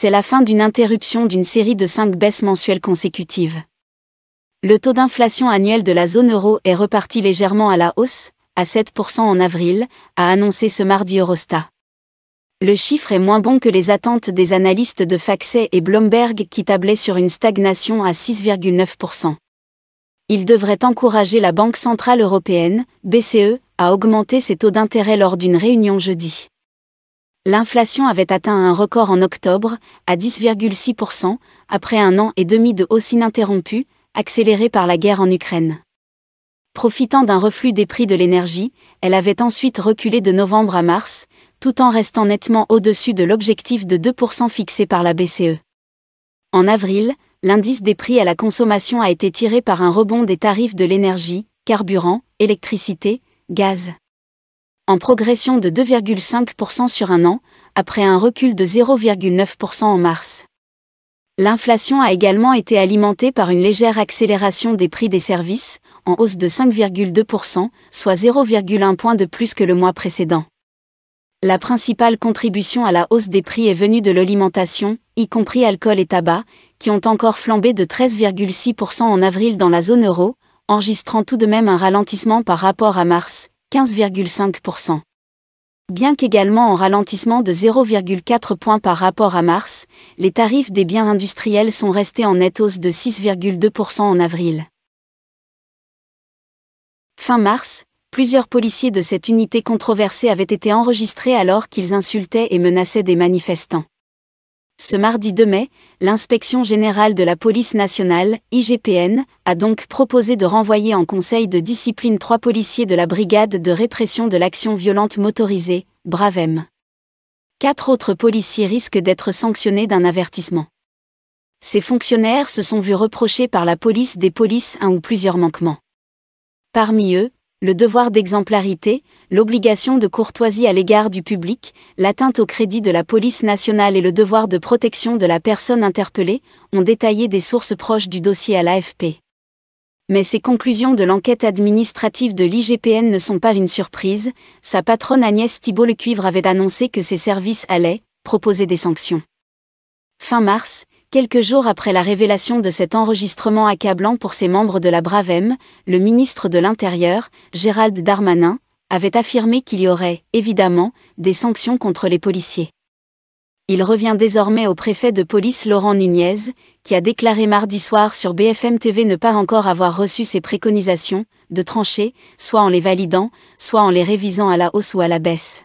c'est la fin d'une interruption d'une série de cinq baisses mensuelles consécutives. Le taux d'inflation annuel de la zone euro est reparti légèrement à la hausse, à 7% en avril, a annoncé ce mardi Eurostat. Le chiffre est moins bon que les attentes des analystes de Faxet et Blomberg qui tablaient sur une stagnation à 6,9%. Il devrait encourager la Banque centrale européenne, BCE, à augmenter ses taux d'intérêt lors d'une réunion jeudi. L'inflation avait atteint un record en octobre, à 10,6%, après un an et demi de hausse ininterrompue, accélérée par la guerre en Ukraine. Profitant d'un reflux des prix de l'énergie, elle avait ensuite reculé de novembre à mars, tout en restant nettement au-dessus de l'objectif de 2% fixé par la BCE. En avril, l'indice des prix à la consommation a été tiré par un rebond des tarifs de l'énergie, carburant, électricité, gaz en progression de 2,5% sur un an, après un recul de 0,9% en mars. L'inflation a également été alimentée par une légère accélération des prix des services, en hausse de 5,2%, soit 0,1 point de plus que le mois précédent. La principale contribution à la hausse des prix est venue de l'alimentation, y compris alcool et tabac, qui ont encore flambé de 13,6% en avril dans la zone euro, enregistrant tout de même un ralentissement par rapport à mars, 15,5%. Bien qu'également en ralentissement de 0,4 points par rapport à mars, les tarifs des biens industriels sont restés en net hausse de 6,2% en avril. Fin mars, plusieurs policiers de cette unité controversée avaient été enregistrés alors qu'ils insultaient et menaçaient des manifestants. Ce mardi 2 mai, l'inspection générale de la police nationale, IGPN, a donc proposé de renvoyer en conseil de discipline trois policiers de la brigade de répression de l'action violente motorisée, BRAVEM. Quatre autres policiers risquent d'être sanctionnés d'un avertissement. Ces fonctionnaires se sont vus reprocher par la police des polices un ou plusieurs manquements. Parmi eux, le devoir d'exemplarité, l'obligation de courtoisie à l'égard du public, l'atteinte au crédit de la police nationale et le devoir de protection de la personne interpellée, ont détaillé des sources proches du dossier à l'AFP. Mais ces conclusions de l'enquête administrative de l'IGPN ne sont pas une surprise, sa patronne Agnès thibault Cuivre avait annoncé que ses services allaient proposer des sanctions. Fin mars, Quelques jours après la révélation de cet enregistrement accablant pour ses membres de la BRAVEM, le ministre de l'Intérieur, Gérald Darmanin, avait affirmé qu'il y aurait, évidemment, des sanctions contre les policiers. Il revient désormais au préfet de police Laurent Nunez, qui a déclaré mardi soir sur BFM TV ne pas encore avoir reçu ses préconisations, de trancher, soit en les validant, soit en les révisant à la hausse ou à la baisse.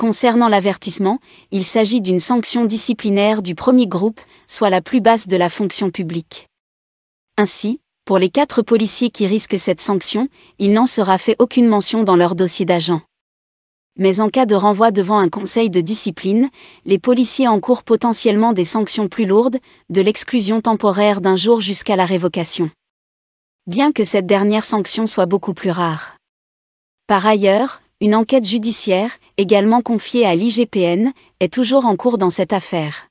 Concernant l'avertissement, il s'agit d'une sanction disciplinaire du premier groupe, soit la plus basse de la fonction publique. Ainsi, pour les quatre policiers qui risquent cette sanction, il n'en sera fait aucune mention dans leur dossier d'agent. Mais en cas de renvoi devant un conseil de discipline, les policiers encourent potentiellement des sanctions plus lourdes, de l'exclusion temporaire d'un jour jusqu'à la révocation. Bien que cette dernière sanction soit beaucoup plus rare. Par ailleurs, une enquête judiciaire, également confiée à l'IGPN, est toujours en cours dans cette affaire.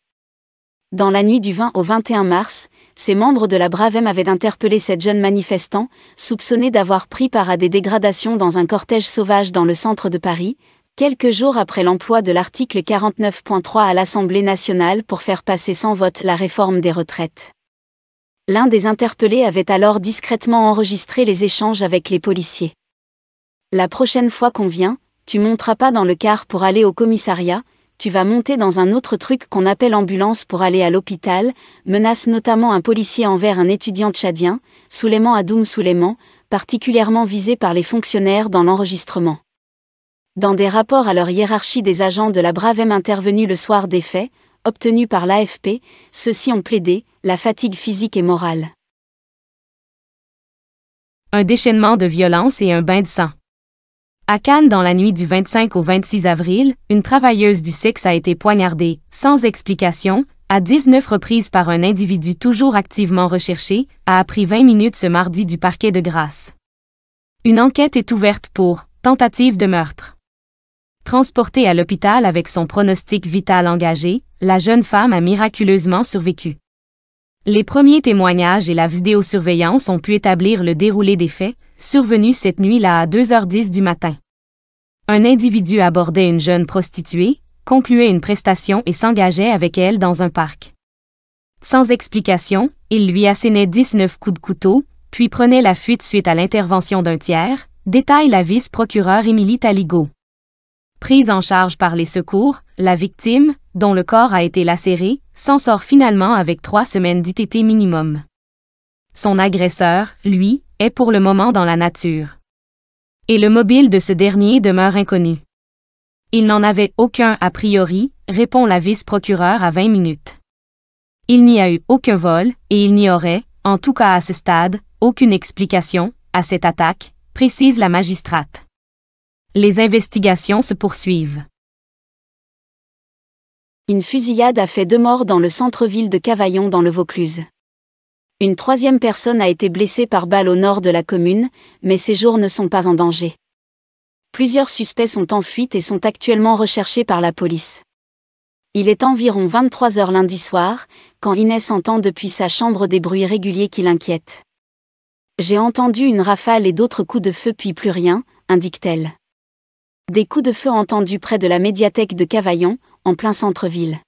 Dans la nuit du 20 au 21 mars, ces membres de la Bravem avaient interpellé cette jeune manifestant, soupçonnée d'avoir pris part à des dégradations dans un cortège sauvage dans le centre de Paris, quelques jours après l'emploi de l'article 49.3 à l'Assemblée nationale pour faire passer sans vote la réforme des retraites. L'un des interpellés avait alors discrètement enregistré les échanges avec les policiers. La prochaine fois qu'on vient, tu monteras pas dans le car pour aller au commissariat, tu vas monter dans un autre truc qu'on appelle ambulance pour aller à l'hôpital, menace notamment un policier envers un étudiant tchadien, Souleymane Adoum Souleymane, particulièrement visé par les fonctionnaires dans l'enregistrement. Dans des rapports à leur hiérarchie des agents de la Bravem intervenus le soir des faits, obtenus par l'AFP, ceux-ci ont plaidé la fatigue physique et morale. Un déchaînement de violence et un bain de sang. À Cannes, dans la nuit du 25 au 26 avril, une travailleuse du sexe a été poignardée, sans explication, à 19 reprises par un individu toujours activement recherché, a appris 20 minutes ce mardi du parquet de grâce. Une enquête est ouverte pour tentative de meurtre. Transportée à l'hôpital avec son pronostic vital engagé, la jeune femme a miraculeusement survécu. Les premiers témoignages et la vidéosurveillance ont pu établir le déroulé des faits, survenus cette nuit-là à 2h10 du matin. Un individu abordait une jeune prostituée, concluait une prestation et s'engageait avec elle dans un parc. Sans explication, il lui assénait 19 coups de couteau, puis prenait la fuite suite à l'intervention d'un tiers, détaille la vice-procureure Émilie Taligo prise en charge par les secours, la victime, dont le corps a été lacéré, s'en sort finalement avec trois semaines d'ITT minimum. Son agresseur, lui, est pour le moment dans la nature. Et le mobile de ce dernier demeure inconnu. Il n'en avait aucun a priori, répond la vice-procureure à 20 minutes. Il n'y a eu aucun vol, et il n'y aurait, en tout cas à ce stade, aucune explication à cette attaque, précise la magistrate. Les investigations se poursuivent. Une fusillade a fait deux morts dans le centre-ville de Cavaillon dans le Vaucluse. Une troisième personne a été blessée par balle au nord de la commune, mais ses jours ne sont pas en danger. Plusieurs suspects sont en fuite et sont actuellement recherchés par la police. Il est environ 23h lundi soir, quand Inès entend depuis sa chambre des bruits réguliers qui l'inquiètent. J'ai entendu une rafale et d'autres coups de feu puis plus rien, indique-t-elle. Des coups de feu entendus près de la médiathèque de Cavaillon, en plein centre-ville.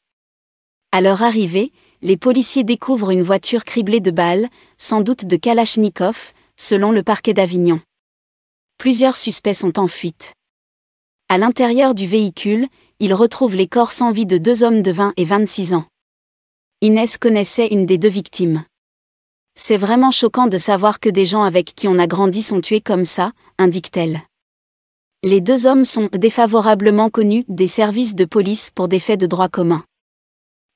À leur arrivée, les policiers découvrent une voiture criblée de balles, sans doute de Kalachnikov, selon le parquet d'Avignon. Plusieurs suspects sont en fuite. À l'intérieur du véhicule, ils retrouvent les corps sans vie de deux hommes de 20 et 26 ans. Inès connaissait une des deux victimes. C'est vraiment choquant de savoir que des gens avec qui on a grandi sont tués comme ça, indique-t-elle. Les deux hommes sont défavorablement connus des services de police pour des faits de droit commun.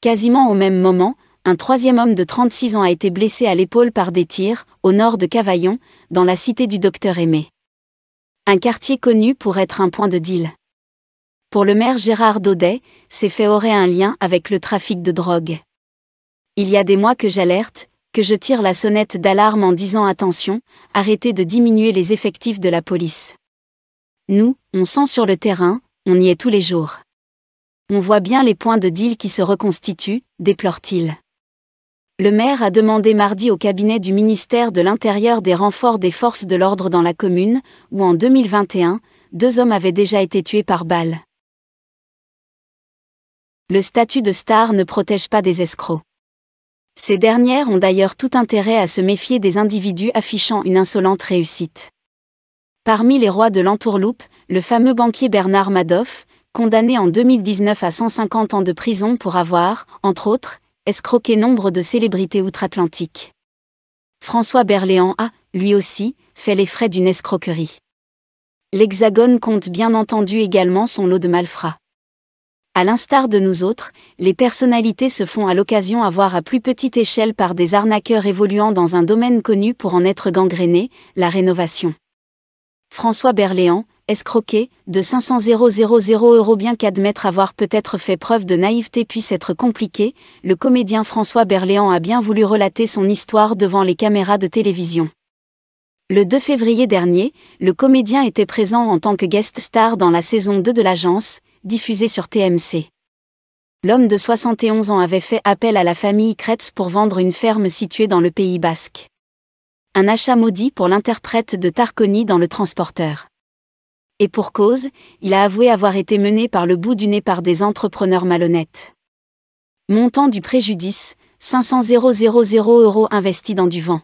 Quasiment au même moment, un troisième homme de 36 ans a été blessé à l'épaule par des tirs, au nord de Cavaillon, dans la cité du docteur Aimé. Un quartier connu pour être un point de deal. Pour le maire Gérard Daudet, ces faits auraient un lien avec le trafic de drogue. Il y a des mois que j'alerte, que je tire la sonnette d'alarme en disant attention, arrêtez de diminuer les effectifs de la police. Nous, on sent sur le terrain, on y est tous les jours. On voit bien les points de deal qui se reconstituent, déplore-t-il. Le maire a demandé mardi au cabinet du ministère de l'Intérieur des renforts des forces de l'ordre dans la commune, où en 2021, deux hommes avaient déjà été tués par balle. Le statut de star ne protège pas des escrocs. Ces dernières ont d'ailleurs tout intérêt à se méfier des individus affichant une insolente réussite. Parmi les rois de l'entourloupe, le fameux banquier Bernard Madoff, condamné en 2019 à 150 ans de prison pour avoir, entre autres, escroqué nombre de célébrités outre-Atlantique. François Berléand a, lui aussi, fait les frais d'une escroquerie. L'Hexagone compte bien entendu également son lot de malfrats. À l'instar de nous autres, les personnalités se font à l'occasion avoir à plus petite échelle par des arnaqueurs évoluant dans un domaine connu pour en être gangréné, la rénovation. François Berléand, escroqué, de 500 000 euros bien qu'admettre avoir peut-être fait preuve de naïveté puisse être compliqué, le comédien François Berléand a bien voulu relater son histoire devant les caméras de télévision. Le 2 février dernier, le comédien était présent en tant que guest star dans la saison 2 de l'agence, diffusée sur TMC. L'homme de 71 ans avait fait appel à la famille Kretz pour vendre une ferme située dans le Pays basque un achat maudit pour l'interprète de Tarconi dans Le Transporteur. Et pour cause, il a avoué avoir été mené par le bout du nez par des entrepreneurs malhonnêtes. Montant du préjudice, 500 000 euros investis dans du vent.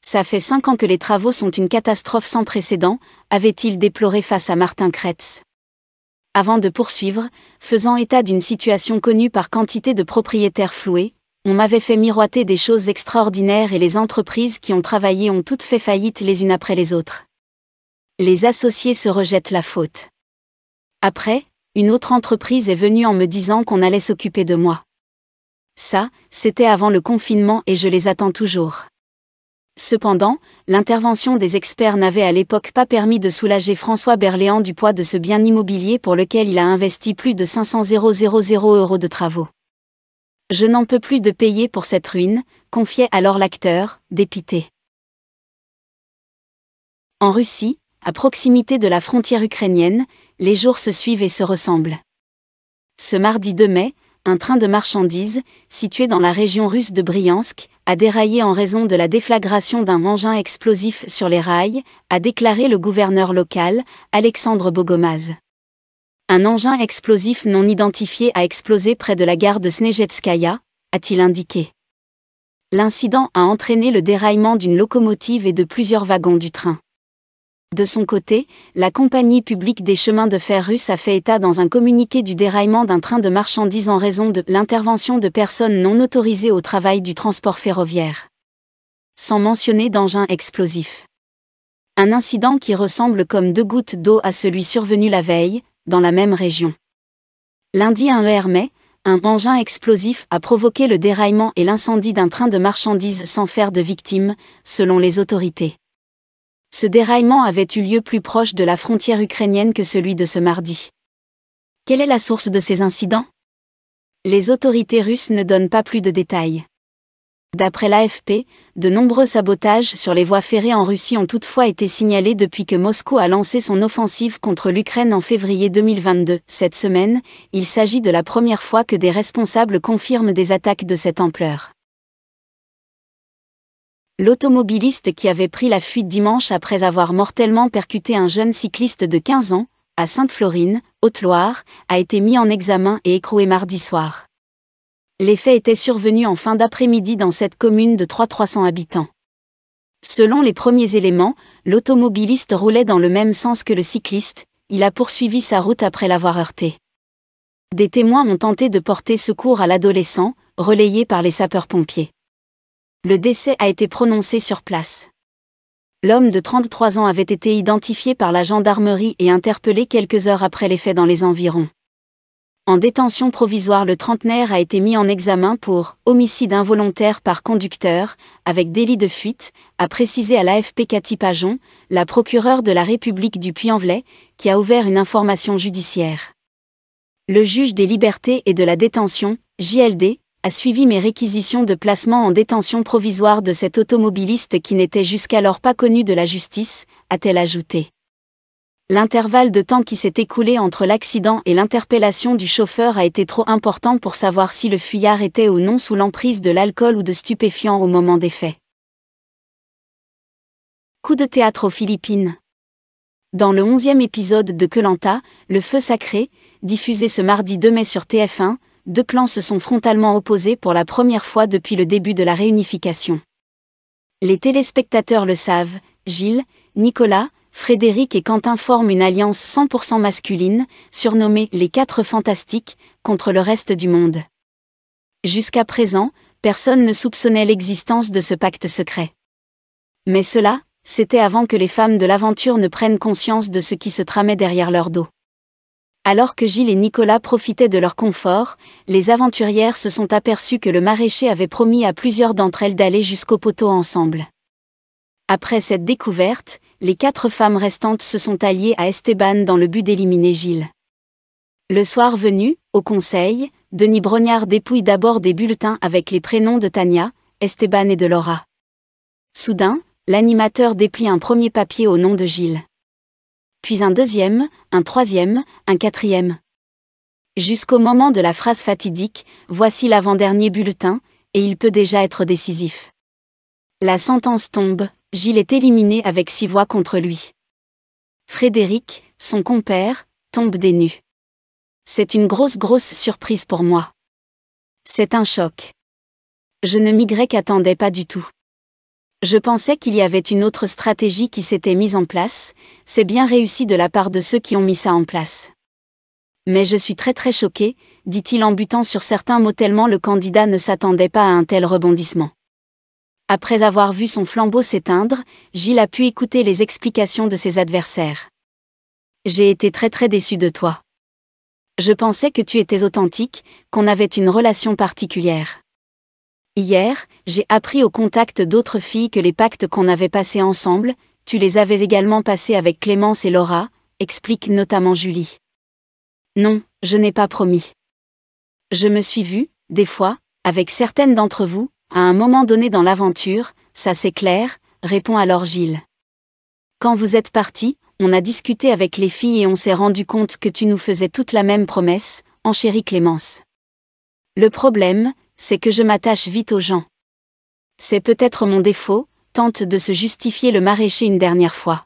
Ça fait cinq ans que les travaux sont une catastrophe sans précédent, avait-il déploré face à Martin Kretz. Avant de poursuivre, faisant état d'une situation connue par quantité de propriétaires floués, on m'avait fait miroiter des choses extraordinaires et les entreprises qui ont travaillé ont toutes fait faillite les unes après les autres. Les associés se rejettent la faute. Après, une autre entreprise est venue en me disant qu'on allait s'occuper de moi. Ça, c'était avant le confinement et je les attends toujours. Cependant, l'intervention des experts n'avait à l'époque pas permis de soulager François Berléand du poids de ce bien immobilier pour lequel il a investi plus de 500 000 euros de travaux. Je n'en peux plus de payer pour cette ruine, confiait alors l'acteur, dépité. En Russie, à proximité de la frontière ukrainienne, les jours se suivent et se ressemblent. Ce mardi 2 mai, un train de marchandises, situé dans la région russe de Bryansk, a déraillé en raison de la déflagration d'un engin explosif sur les rails, a déclaré le gouverneur local, Alexandre Bogomaz. Un engin explosif non identifié a explosé près de la gare de Snezhetskaya, a-t-il indiqué. L'incident a entraîné le déraillement d'une locomotive et de plusieurs wagons du train. De son côté, la compagnie publique des chemins de fer russe a fait état dans un communiqué du déraillement d'un train de marchandises en raison de l'intervention de personnes non autorisées au travail du transport ferroviaire. Sans mentionner d'engin explosif. Un incident qui ressemble comme deux gouttes d'eau à celui survenu la veille, dans la même région. Lundi 1 er mai, un engin explosif a provoqué le déraillement et l'incendie d'un train de marchandises sans faire de victimes, selon les autorités. Ce déraillement avait eu lieu plus proche de la frontière ukrainienne que celui de ce mardi. Quelle est la source de ces incidents Les autorités russes ne donnent pas plus de détails. D'après l'AFP, de nombreux sabotages sur les voies ferrées en Russie ont toutefois été signalés depuis que Moscou a lancé son offensive contre l'Ukraine en février 2022. Cette semaine, il s'agit de la première fois que des responsables confirment des attaques de cette ampleur. L'automobiliste qui avait pris la fuite dimanche après avoir mortellement percuté un jeune cycliste de 15 ans, à Sainte-Florine, Haute-Loire, a été mis en examen et écroué mardi soir. Les faits étaient survenus en fin d'après-midi dans cette commune de 3-300 habitants. Selon les premiers éléments, l'automobiliste roulait dans le même sens que le cycliste, il a poursuivi sa route après l'avoir heurté. Des témoins ont tenté de porter secours à l'adolescent, relayé par les sapeurs-pompiers. Le décès a été prononcé sur place. L'homme de 33 ans avait été identifié par la gendarmerie et interpellé quelques heures après les faits dans les environs en détention provisoire, le trentenaire a été mis en examen pour homicide involontaire par conducteur, avec délit de fuite, a précisé à l'AFP Cathy Pajon, la procureure de la République du Puy-en-Velay, qui a ouvert une information judiciaire. Le juge des libertés et de la détention, JLD, a suivi mes réquisitions de placement en détention provisoire de cet automobiliste qui n'était jusqu'alors pas connu de la justice, a-t-elle ajouté. L'intervalle de temps qui s'est écoulé entre l'accident et l'interpellation du chauffeur a été trop important pour savoir si le fuyard était ou non sous l'emprise de l'alcool ou de stupéfiants au moment des faits. Coup de théâtre aux Philippines. Dans le onzième épisode de Kelanta, Le Feu Sacré, diffusé ce mardi 2 mai sur TF1, deux clans se sont frontalement opposés pour la première fois depuis le début de la réunification. Les téléspectateurs le savent, Gilles, Nicolas, Frédéric et Quentin forment une alliance 100% masculine, surnommée les Quatre Fantastiques, contre le reste du monde. Jusqu'à présent, personne ne soupçonnait l'existence de ce pacte secret. Mais cela, c'était avant que les femmes de l'aventure ne prennent conscience de ce qui se tramait derrière leur dos. Alors que Gilles et Nicolas profitaient de leur confort, les aventurières se sont aperçues que le maraîcher avait promis à plusieurs d'entre elles d'aller jusqu'au poteau ensemble. Après cette découverte, les quatre femmes restantes se sont alliées à Esteban dans le but d'éliminer Gilles. Le soir venu, au conseil, Denis Brognard dépouille d'abord des bulletins avec les prénoms de Tania, Esteban et de Laura. Soudain, l'animateur déplie un premier papier au nom de Gilles. Puis un deuxième, un troisième, un quatrième. Jusqu'au moment de la phrase fatidique, voici l'avant-dernier bulletin, et il peut déjà être décisif. La sentence tombe, Gilles est éliminé avec six voix contre lui. Frédéric, son compère, tombe des nues. C'est une grosse grosse surprise pour moi. C'est un choc. Je ne migrais qu'attendais pas du tout. Je pensais qu'il y avait une autre stratégie qui s'était mise en place, c'est bien réussi de la part de ceux qui ont mis ça en place. Mais je suis très très choqué, dit-il en butant sur certains mots tellement le candidat ne s'attendait pas à un tel rebondissement. Après avoir vu son flambeau s'éteindre, Gilles a pu écouter les explications de ses adversaires. J'ai été très très déçu de toi. Je pensais que tu étais authentique, qu'on avait une relation particulière. Hier, j'ai appris au contact d'autres filles que les pactes qu'on avait passés ensemble, tu les avais également passés avec Clémence et Laura, explique notamment Julie. Non, je n'ai pas promis. Je me suis vue, des fois, avec certaines d'entre vous, à un moment donné dans l'aventure, ça c'est clair, répond alors Gilles. Quand vous êtes parti, on a discuté avec les filles et on s'est rendu compte que tu nous faisais toute la même promesse, enchérit Clémence. Le problème, c'est que je m'attache vite aux gens. C'est peut-être mon défaut, tente de se justifier le maraîcher une dernière fois.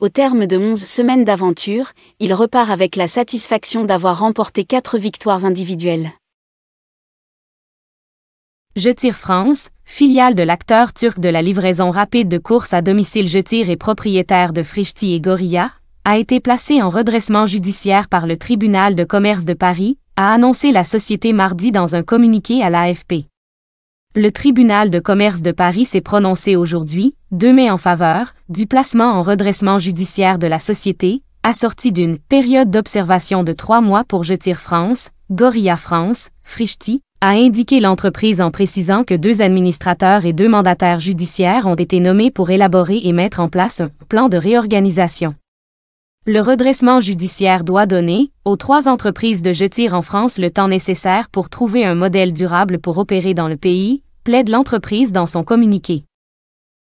Au terme de onze semaines d'aventure, il repart avec la satisfaction d'avoir remporté quatre victoires individuelles. Jetir France, filiale de l'acteur turc de la livraison rapide de courses à domicile Jetir et propriétaire de Frishti et Gorilla, a été placé en redressement judiciaire par le tribunal de commerce de Paris, a annoncé la société mardi dans un communiqué à l'AFP. Le tribunal de commerce de Paris s'est prononcé aujourd'hui, 2 mai en faveur, du placement en redressement judiciaire de la société, assorti d'une période d'observation de trois mois pour Jetir France, Gorilla France, Frichti, a indiqué l'entreprise en précisant que deux administrateurs et deux mandataires judiciaires ont été nommés pour élaborer et mettre en place un plan de réorganisation. Le redressement judiciaire doit donner aux trois entreprises de Jetir en France le temps nécessaire pour trouver un modèle durable pour opérer dans le pays, plaide l'entreprise dans son communiqué.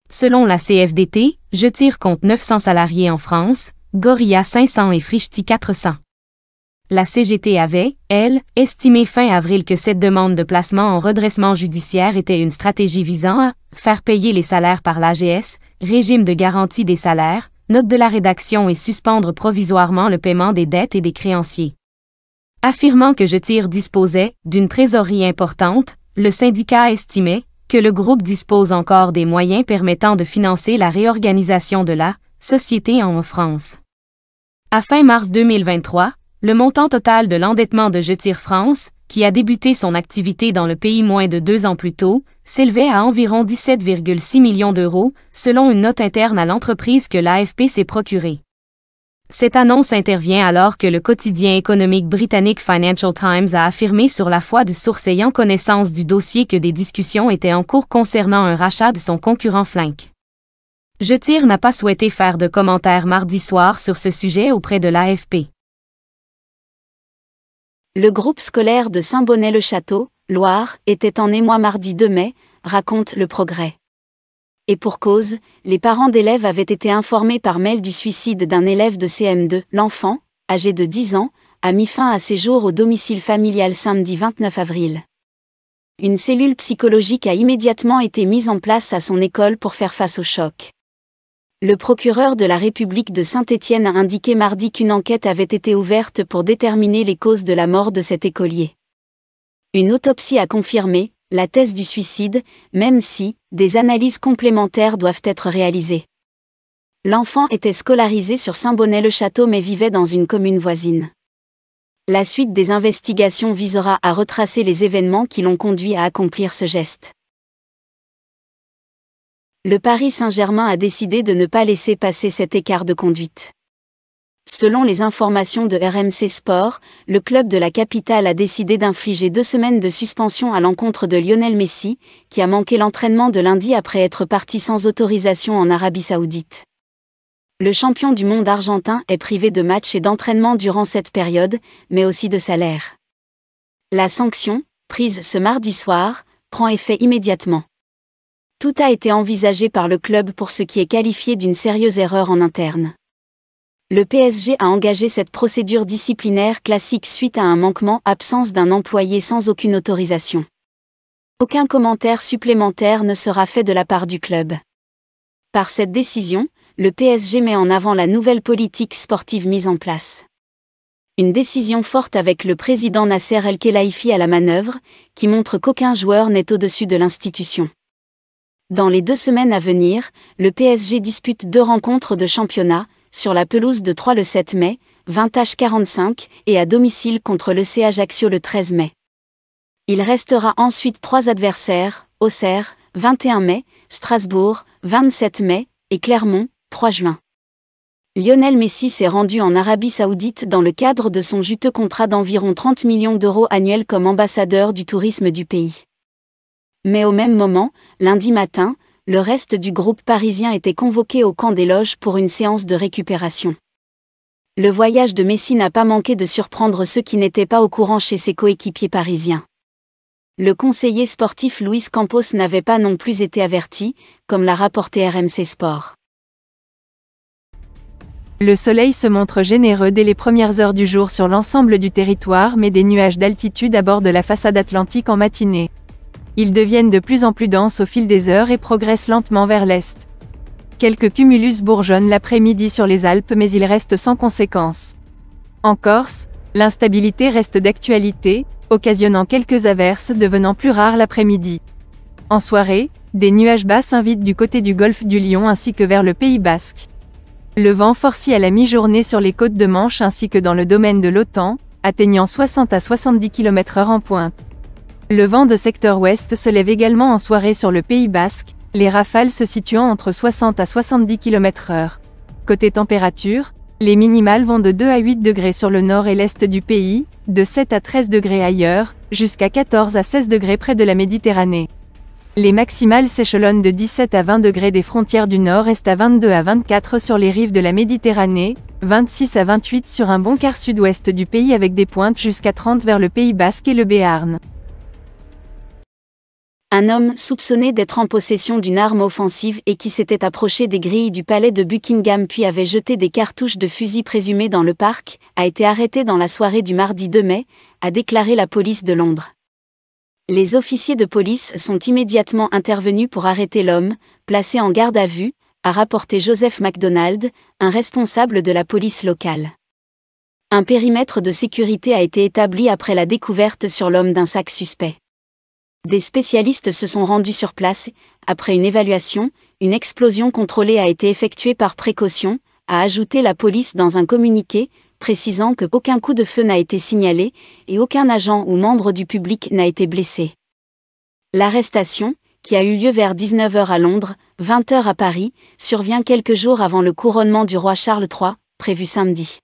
Selon la CFDT, Jetir compte 900 salariés en France, Gorilla 500 et Frichti 400. La CGT avait, elle, estimé fin avril que cette demande de placement en redressement judiciaire était une stratégie visant à faire payer les salaires par l'AGS, régime de garantie des salaires, note de la rédaction et suspendre provisoirement le paiement des dettes et des créanciers. Affirmant que Je tire disposait d'une trésorerie importante, le syndicat estimait que le groupe dispose encore des moyens permettant de financer la réorganisation de la société en France. À fin mars 2023, le montant total de l'endettement de Jetir France, qui a débuté son activité dans le pays moins de deux ans plus tôt, s'élevait à environ 17,6 millions d'euros, selon une note interne à l'entreprise que l'AFP s'est procurée. Cette annonce intervient alors que le quotidien économique britannique Financial Times a affirmé sur la foi de sources ayant connaissance du dossier que des discussions étaient en cours concernant un rachat de son concurrent Flink. Je tire n'a pas souhaité faire de commentaires mardi soir sur ce sujet auprès de l'AFP. Le groupe scolaire de Saint-Bonnet-le-Château, Loire, était en émoi mardi 2 mai, raconte le progrès. Et pour cause, les parents d'élèves avaient été informés par mail du suicide d'un élève de CM2. L'enfant, âgé de 10 ans, a mis fin à ses jours au domicile familial samedi 29 avril. Une cellule psychologique a immédiatement été mise en place à son école pour faire face au choc. Le procureur de la République de Saint-Étienne a indiqué mardi qu'une enquête avait été ouverte pour déterminer les causes de la mort de cet écolier. Une autopsie a confirmé la thèse du suicide, même si des analyses complémentaires doivent être réalisées. L'enfant était scolarisé sur Saint-Bonnet-le-Château mais vivait dans une commune voisine. La suite des investigations visera à retracer les événements qui l'ont conduit à accomplir ce geste le Paris Saint-Germain a décidé de ne pas laisser passer cet écart de conduite. Selon les informations de RMC Sport, le club de la capitale a décidé d'infliger deux semaines de suspension à l'encontre de Lionel Messi, qui a manqué l'entraînement de lundi après être parti sans autorisation en Arabie saoudite. Le champion du monde argentin est privé de matchs et d'entraînement durant cette période, mais aussi de salaire. La sanction, prise ce mardi soir, prend effet immédiatement. Tout a été envisagé par le club pour ce qui est qualifié d'une sérieuse erreur en interne. Le PSG a engagé cette procédure disciplinaire classique suite à un manquement absence d'un employé sans aucune autorisation. Aucun commentaire supplémentaire ne sera fait de la part du club. Par cette décision, le PSG met en avant la nouvelle politique sportive mise en place. Une décision forte avec le président Nasser El Khelaifi à la manœuvre, qui montre qu'aucun joueur n'est au-dessus de l'institution. Dans les deux semaines à venir, le PSG dispute deux rencontres de championnat, sur la pelouse de Troyes le 7 mai, 20h45, et à domicile contre le C Ajaccio le 13 mai. Il restera ensuite trois adversaires, Auxerre, 21 mai, Strasbourg, 27 mai, et Clermont, 3 juin. Lionel Messi s'est rendu en Arabie saoudite dans le cadre de son juteux contrat d'environ 30 millions d'euros annuels comme ambassadeur du tourisme du pays. Mais au même moment, lundi matin, le reste du groupe parisien était convoqué au camp des loges pour une séance de récupération. Le voyage de Messi n'a pas manqué de surprendre ceux qui n'étaient pas au courant chez ses coéquipiers parisiens. Le conseiller sportif Luis Campos n'avait pas non plus été averti, comme l'a rapporté RMC Sport. Le soleil se montre généreux dès les premières heures du jour sur l'ensemble du territoire mais des nuages d'altitude abordent la façade atlantique en matinée. Ils deviennent de plus en plus denses au fil des heures et progressent lentement vers l'est. Quelques cumulus bourgeonnent l'après-midi sur les Alpes mais ils restent sans conséquence. En Corse, l'instabilité reste d'actualité, occasionnant quelques averses devenant plus rares l'après-midi. En soirée, des nuages bas s'invitent du côté du golfe du Lion ainsi que vers le Pays basque. Le vent forcit à la mi-journée sur les côtes de Manche ainsi que dans le domaine de l'OTAN, atteignant 60 à 70 km/h en pointe. Le vent de secteur ouest se lève également en soirée sur le Pays basque, les rafales se situant entre 60 à 70 km/h. Côté température, les minimales vont de 2 à 8 degrés sur le nord et l'est du pays, de 7 à 13 degrés ailleurs, jusqu'à 14 à 16 degrés près de la Méditerranée. Les maximales s'échelonnent de 17 à 20 degrés des frontières du nord-est à 22 à 24 sur les rives de la Méditerranée, 26 à 28 sur un bon quart sud-ouest du pays avec des pointes jusqu'à 30 vers le Pays basque et le Béarn un homme soupçonné d'être en possession d'une arme offensive et qui s'était approché des grilles du palais de Buckingham puis avait jeté des cartouches de fusil présumées dans le parc, a été arrêté dans la soirée du mardi 2 mai, a déclaré la police de Londres. Les officiers de police sont immédiatement intervenus pour arrêter l'homme, placé en garde à vue, a rapporté Joseph MacDonald, un responsable de la police locale. Un périmètre de sécurité a été établi après la découverte sur l'homme d'un sac suspect. Des spécialistes se sont rendus sur place. Après une évaluation, une explosion contrôlée a été effectuée par précaution, a ajouté la police dans un communiqué, précisant que aucun coup de feu n'a été signalé et aucun agent ou membre du public n'a été blessé. L'arrestation, qui a eu lieu vers 19h à Londres, 20h à Paris, survient quelques jours avant le couronnement du roi Charles III, prévu samedi.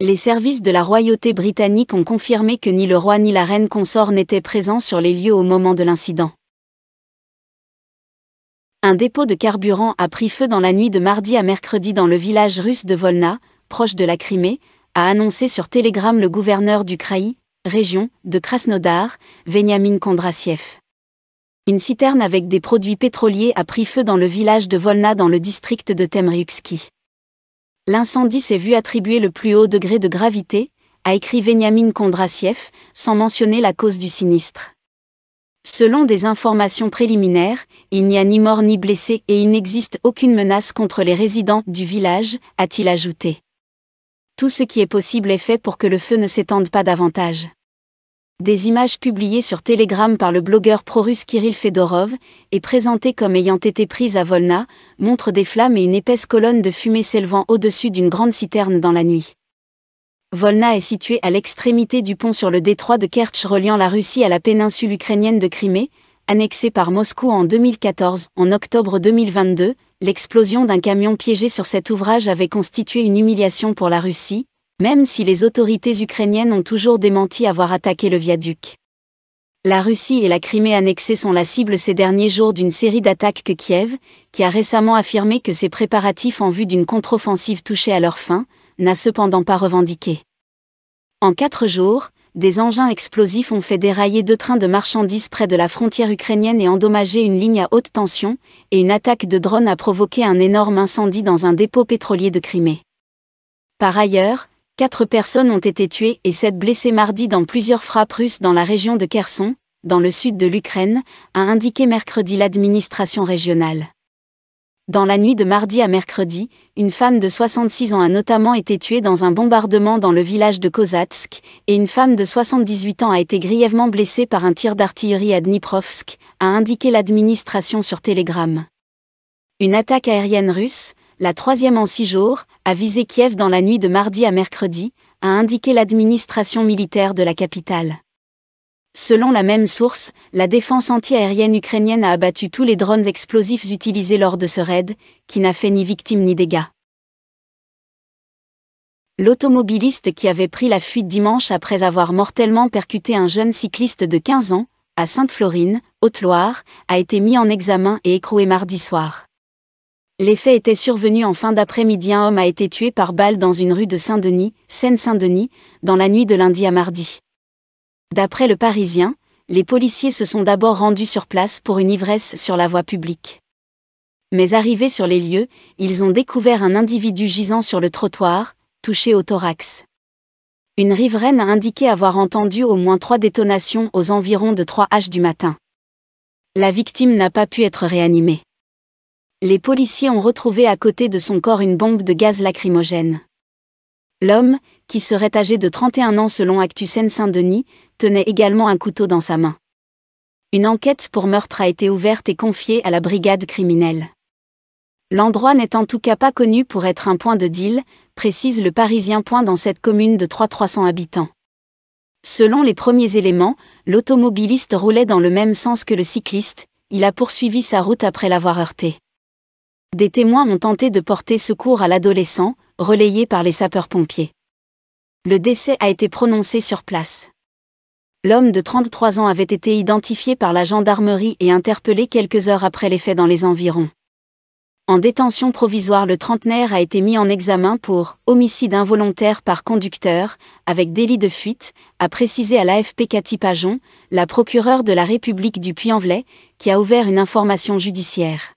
Les services de la royauté britannique ont confirmé que ni le roi ni la reine consort n'étaient présents sur les lieux au moment de l'incident. Un dépôt de carburant a pris feu dans la nuit de mardi à mercredi dans le village russe de Volna, proche de la Crimée, a annoncé sur Telegram le gouverneur du Kraï, région, de Krasnodar, Veniamin Kondrasiev. Une citerne avec des produits pétroliers a pris feu dans le village de Volna dans le district de Temryuksky. L'incendie s'est vu attribuer le plus haut degré de gravité, a écrit Veniamin Kondrasiev, sans mentionner la cause du sinistre. Selon des informations préliminaires, il n'y a ni mort ni blessé et il n'existe aucune menace contre les résidents du village, a-t-il ajouté. Tout ce qui est possible est fait pour que le feu ne s'étende pas davantage. Des images publiées sur Telegram par le blogueur pro-russe Kirill Fedorov et présentées comme ayant été prises à Volna montrent des flammes et une épaisse colonne de fumée s'élevant au-dessus d'une grande citerne dans la nuit. Volna est située à l'extrémité du pont sur le détroit de Kerch reliant la Russie à la péninsule ukrainienne de Crimée, annexée par Moscou en 2014. En octobre 2022, l'explosion d'un camion piégé sur cet ouvrage avait constitué une humiliation pour la Russie, même si les autorités ukrainiennes ont toujours démenti avoir attaqué le viaduc. La Russie et la Crimée annexée sont la cible ces derniers jours d'une série d'attaques que Kiev, qui a récemment affirmé que ses préparatifs en vue d'une contre-offensive touchée à leur fin, n'a cependant pas revendiqué. En quatre jours, des engins explosifs ont fait dérailler deux trains de marchandises près de la frontière ukrainienne et endommagé une ligne à haute tension, et une attaque de drone a provoqué un énorme incendie dans un dépôt pétrolier de Crimée. Par ailleurs, Quatre personnes ont été tuées et sept blessées mardi dans plusieurs frappes russes dans la région de Kherson, dans le sud de l'Ukraine, a indiqué mercredi l'administration régionale. Dans la nuit de mardi à mercredi, une femme de 66 ans a notamment été tuée dans un bombardement dans le village de Kozatsk, et une femme de 78 ans a été grièvement blessée par un tir d'artillerie à Dniprovsk, a indiqué l'administration sur Telegram. Une attaque aérienne russe, la troisième en six jours, a visé Kiev dans la nuit de mardi à mercredi, a indiqué l'administration militaire de la capitale. Selon la même source, la défense antiaérienne ukrainienne a abattu tous les drones explosifs utilisés lors de ce raid, qui n'a fait ni victime ni dégâts. L'automobiliste qui avait pris la fuite dimanche après avoir mortellement percuté un jeune cycliste de 15 ans, à Sainte-Florine, Haute-Loire, a été mis en examen et écroué mardi soir. Les faits étaient survenus en fin d'après-midi. Un homme a été tué par balle dans une rue de Saint-Denis, Seine-Saint-Denis, dans la nuit de lundi à mardi. D'après le Parisien, les policiers se sont d'abord rendus sur place pour une ivresse sur la voie publique. Mais arrivés sur les lieux, ils ont découvert un individu gisant sur le trottoir, touché au thorax. Une riveraine a indiqué avoir entendu au moins trois détonations aux environs de 3 h du matin. La victime n'a pas pu être réanimée les policiers ont retrouvé à côté de son corps une bombe de gaz lacrymogène. L'homme, qui serait âgé de 31 ans selon Actu saint denis tenait également un couteau dans sa main. Une enquête pour meurtre a été ouverte et confiée à la brigade criminelle. L'endroit n'est en tout cas pas connu pour être un point de deal, précise le Parisien Point dans cette commune de 3-300 habitants. Selon les premiers éléments, l'automobiliste roulait dans le même sens que le cycliste, il a poursuivi sa route après l'avoir heurté. Des témoins ont tenté de porter secours à l'adolescent, relayé par les sapeurs-pompiers. Le décès a été prononcé sur place. L'homme de 33 ans avait été identifié par la gendarmerie et interpellé quelques heures après les faits dans les environs. En détention provisoire, le trentenaire a été mis en examen pour homicide involontaire par conducteur, avec délit de fuite, a précisé à l'AFP Cathy Pajon, la procureure de la République du Puy-en-Velay, qui a ouvert une information judiciaire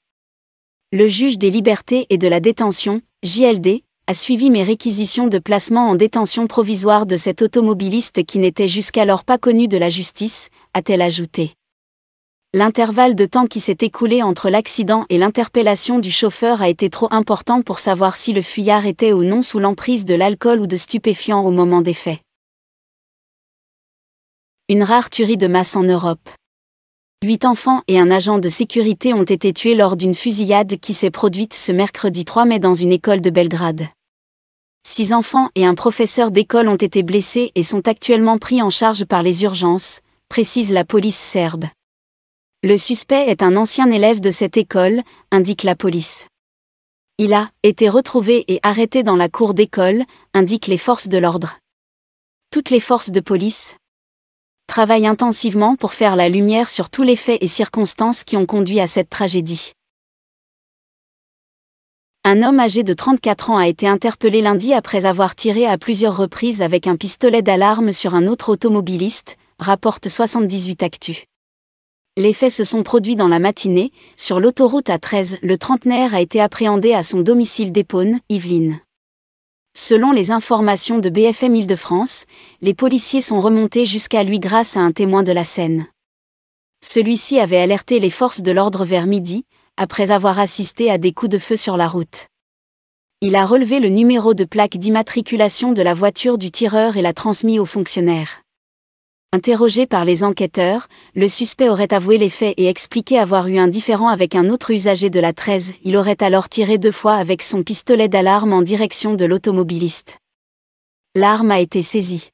le juge des libertés et de la détention, JLD, a suivi mes réquisitions de placement en détention provisoire de cet automobiliste qui n'était jusqu'alors pas connu de la justice, a-t-elle ajouté. L'intervalle de temps qui s'est écoulé entre l'accident et l'interpellation du chauffeur a été trop important pour savoir si le fuyard était ou non sous l'emprise de l'alcool ou de stupéfiants au moment des faits. Une rare tuerie de masse en Europe. Huit enfants et un agent de sécurité ont été tués lors d'une fusillade qui s'est produite ce mercredi 3 mai dans une école de Belgrade. Six enfants et un professeur d'école ont été blessés et sont actuellement pris en charge par les urgences, précise la police serbe. Le suspect est un ancien élève de cette école, indique la police. Il a été retrouvé et arrêté dans la cour d'école, indiquent les forces de l'ordre. Toutes les forces de police, travaille intensivement pour faire la lumière sur tous les faits et circonstances qui ont conduit à cette tragédie. Un homme âgé de 34 ans a été interpellé lundi après avoir tiré à plusieurs reprises avec un pistolet d'alarme sur un autre automobiliste, rapporte 78 Actu. Les faits se sont produits dans la matinée, sur l'autoroute A13, le trentenaire a été appréhendé à son domicile d'Épône, Yvelines. Selon les informations de BFM Île-de-France, les policiers sont remontés jusqu'à lui grâce à un témoin de la scène. Celui-ci avait alerté les forces de l'ordre vers midi, après avoir assisté à des coups de feu sur la route. Il a relevé le numéro de plaque d'immatriculation de la voiture du tireur et l'a transmis aux fonctionnaires. Interrogé par les enquêteurs, le suspect aurait avoué les faits et expliqué avoir eu un différend avec un autre usager de la 13. Il aurait alors tiré deux fois avec son pistolet d'alarme en direction de l'automobiliste. L'arme a été saisie.